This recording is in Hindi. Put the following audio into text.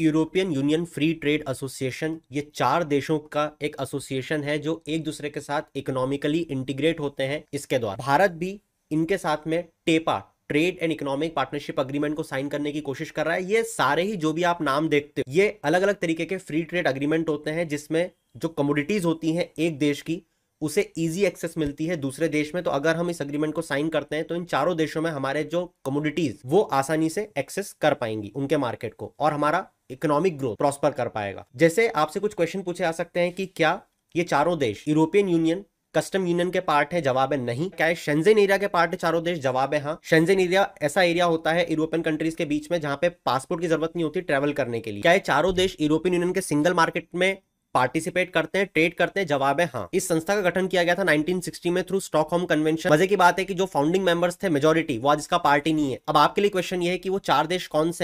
European Union free trade association ये चार देशों का एक एसोसिएशन है जो एक दूसरे के साथ इकोनॉमिकली इंटीग्रेट होते हैं इसके द्वारा भारत भी इनके साथ में TEPA trade and economic partnership agreement को साइन करने की कोशिश कर रहा है ये सारे ही जो भी आप नाम देखते हो ये अलग अलग तरीके के फ्री ट्रेड अग्रीमेंट होते हैं जिसमें जो कमोडिटीज होती हैं एक देश की उसे इजी एक्सेस मिलती है दूसरे देश में तो अगर हम इस अग्रीमेंट को साइन करते हैं तो इन चारों देशों में हमारे जो कमोडिटीज वो आसानी से एक्सेस कर पाएंगी उनके मार्केट को और हमारा इकोनॉमिक ग्रोथ प्रॉस्पर कर पाएगा जैसे आपसे कुछ क्वेश्चन पूछे आ सकते हैं कि क्या ये चारों देश यूरोपियन यूनियन कस्टम यूनियन के पार्ट है जवाब है नहीं क्या शेंजेन एरिया के पार्ट है चारों देश जवाब है हाँ शेंजेन एरिया ऐसा एरिया होता है यूरोपियन कंट्रीज के बीच में जहां पे पासपोर्ट की जरूरत नहीं होती ट्रेवल करने के लिए क्या चारों देश यूरोपियन यूनियन के सिंगल मार्केट में पार्टिसिपेट करते हैं ट्रेड करते हैं जवाब है हाँ इस संस्था का गठन किया गया था 1960 में थ्रू स्टॉक होम कन्वेंशन मजे की बात है कि जो फाउंडिंग मेंबर्स थे मेजोरिटी वो आज इसका पार्टी नहीं है अब आपके लिए क्वेश्चन ये है कि वो चार देश कौन से